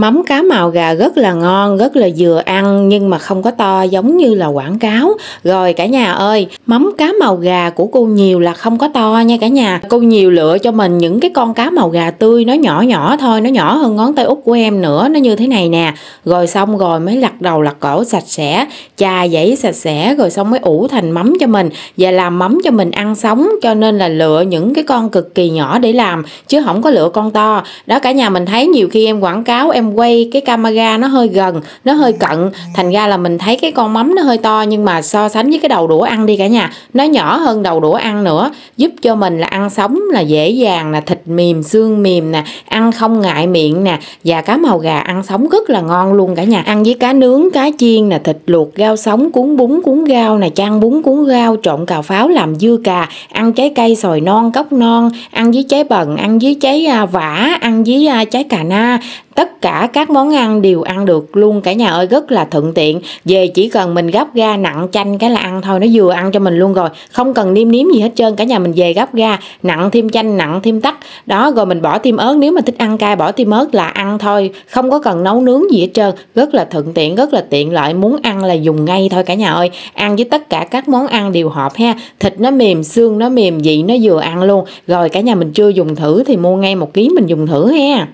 Mắm cá màu gà rất là ngon, rất là vừa ăn nhưng mà không có to giống như là quảng cáo. Rồi cả nhà ơi, mắm cá màu gà của cô nhiều là không có to nha cả nhà. Cô nhiều lựa cho mình những cái con cá màu gà tươi nó nhỏ nhỏ thôi, nó nhỏ hơn ngón tay út của em nữa, nó như thế này nè. Rồi xong rồi mới lặt đầu lặt cổ sạch sẽ, chà giấy sạch sẽ rồi xong mới ủ thành mắm cho mình và làm mắm cho mình ăn sống cho nên là lựa những cái con cực kỳ nhỏ để làm chứ không có lựa con to. Đó cả nhà mình thấy nhiều khi em quảng cáo em quay cái camera nó hơi gần nó hơi ừ. cận thành ra là mình thấy cái con mắm nó hơi to nhưng mà so sánh với cái đầu đũa ăn đi cả nhà nó nhỏ hơn đầu đũa ăn nữa giúp cho mình là ăn sống là dễ dàng là thịt mềm xương mềm nè ăn không ngại miệng nè và cá màu gà ăn sống rất là ngon luôn cả nhà ăn với cá nướng cá chiên nè thịt luộc rau sống cuốn bún cuốn rau nè chan bún cuốn rau trộn cà pháo làm dưa cà ăn trái cây sồi non cốc non ăn với trái bần ăn với trái à, vả ăn với à, trái cà na tất cả các món ăn đều ăn được luôn cả nhà ơi rất là thuận tiện về chỉ cần mình gấp ra nặng chanh cái là ăn thôi nó vừa ăn cho mình luôn rồi không cần niêm niếm gì hết trơn cả nhà mình về gấp ra nặng thêm chanh nặng thêm tắc đó rồi mình bỏ thêm ớt nếu mà thích ăn cay bỏ thêm ớt là ăn thôi không có cần nấu nướng gì hết trơn rất là thuận tiện rất là tiện lợi muốn ăn là dùng ngay thôi cả nhà ơi ăn với tất cả các món ăn đều hợp ha thịt nó mềm xương nó mềm vị nó vừa ăn luôn rồi cả nhà mình chưa dùng thử thì mua ngay một ký mình dùng thử ha